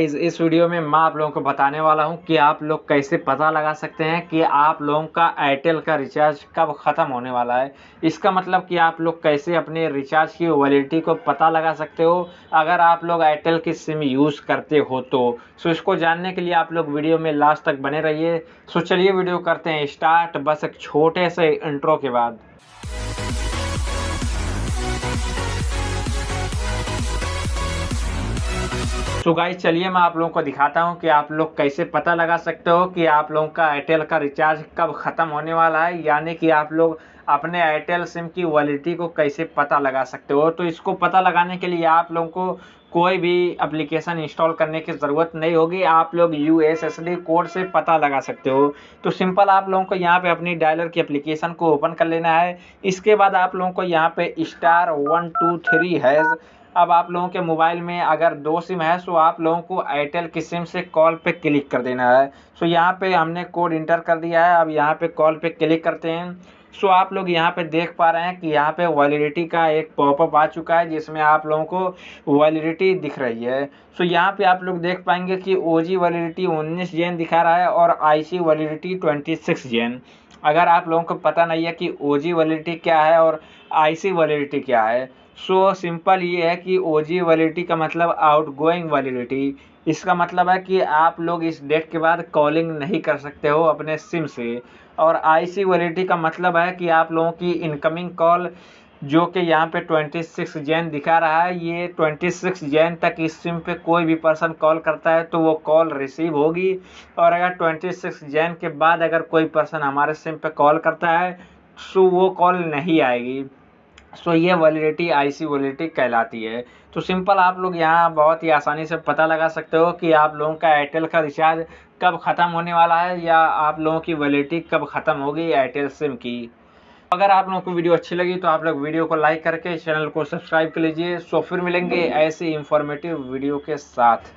इस इस वीडियो में मैं आप लोगों को बताने वाला हूं कि आप लोग कैसे पता लगा सकते हैं कि आप लोगों का एयरटेल का रिचार्ज कब ख़त्म होने वाला है इसका मतलब कि आप लोग कैसे अपने रिचार्ज की वैलिडिटी को पता लगा सकते हो अगर आप लोग एयरटेल की सिम यूज़ करते हो तो सो इसको जानने के लिए आप लोग वीडियो में लास्ट तक बने रहिए सो चलिए वीडियो करते हैं स्टार्ट बस एक छोटे से इंट्रो के बाद सो तो गाइस चलिए मैं आप लोगों को दिखाता हूँ कि आप लोग कैसे पता लगा सकते हो कि आप लोगों का एयरटेल का रिचार्ज कब ख़त्म होने वाला है यानी कि आप लोग अपने एयरटेल सिम की वैलिडिटी को कैसे पता लगा सकते हो तो इसको पता लगाने के लिए आप लोगों को कोई भी एप्लीकेशन इंस्टॉल करने की ज़रूरत नहीं होगी आप लोग यू कोड से पता लगा सकते हो तो सिंपल आप लोगों को यहाँ पे अपनी डायलर की एप्लीकेशन को ओपन कर लेना है इसके बाद आप लोगों को यहाँ पे star one two three has अब आप लोगों के मोबाइल में अगर दो सिम है सो आप लोगों को एयरटेल की सिम से कॉल पे क्लिक कर देना है सो यहाँ पे हमने कोड इंटर कर दिया है अब यहाँ पे कॉल पे क्लिक करते हैं सो आप लोग यहाँ पे देख पा रहे हैं कि यहाँ पे वैलिडिटी का एक पॉपअप आ चुका है जिसमें आप लोगों को वैलिडिटी दिख रही है सो यहाँ पर आप लोग देख पाएंगे कि ओ जी वैलिडिटी उन्नीस जेन दिखा रहा है और I C validity twenty six अगर आप लोगों को पता नहीं है कि ओ जी वैलिडिटी क्या है और आई सी वैलिडिटी क्या है सो so, सिंपल ये है कि ओ जी वैलिडिटी का मतलब आउट गोइंग वैलिडिटी इसका मतलब है कि आप लोग इस डेट के बाद कॉलिंग नहीं कर सकते हो अपने सिम से और आई सी वैलिडिटी का मतलब है कि आप लोगों की इनकमिंग कॉल जो कि यहाँ पे 26 जैन दिखा रहा है ये 26 जैन तक इस सिम पे कोई भी पर्सन कॉल करता है तो वो कॉल रिसीव होगी और अगर 26 जैन के बाद अगर कोई पर्सन हमारे सिम पे कॉल करता है सो तो वो कॉल नहीं आएगी सो so, ये वैलिडिटी आईसी वैलिडिटी कहलाती है तो सिंपल आप लोग यहाँ बहुत ही आसानी से पता लगा सकते हो कि आप लोगों का एयरटेल का रिचार्ज कब ख़त्म होने वाला है या आप लोगों की वैलिडिटी कब ख़त्म होगी एयरटेल सिम की अगर आप लोगों को वीडियो अच्छी लगी तो आप लोग वीडियो को लाइक करके चैनल को सब्सक्राइब कर लीजिए सो फिर मिलेंगे ऐसे इन्फॉर्मेटिव वीडियो के साथ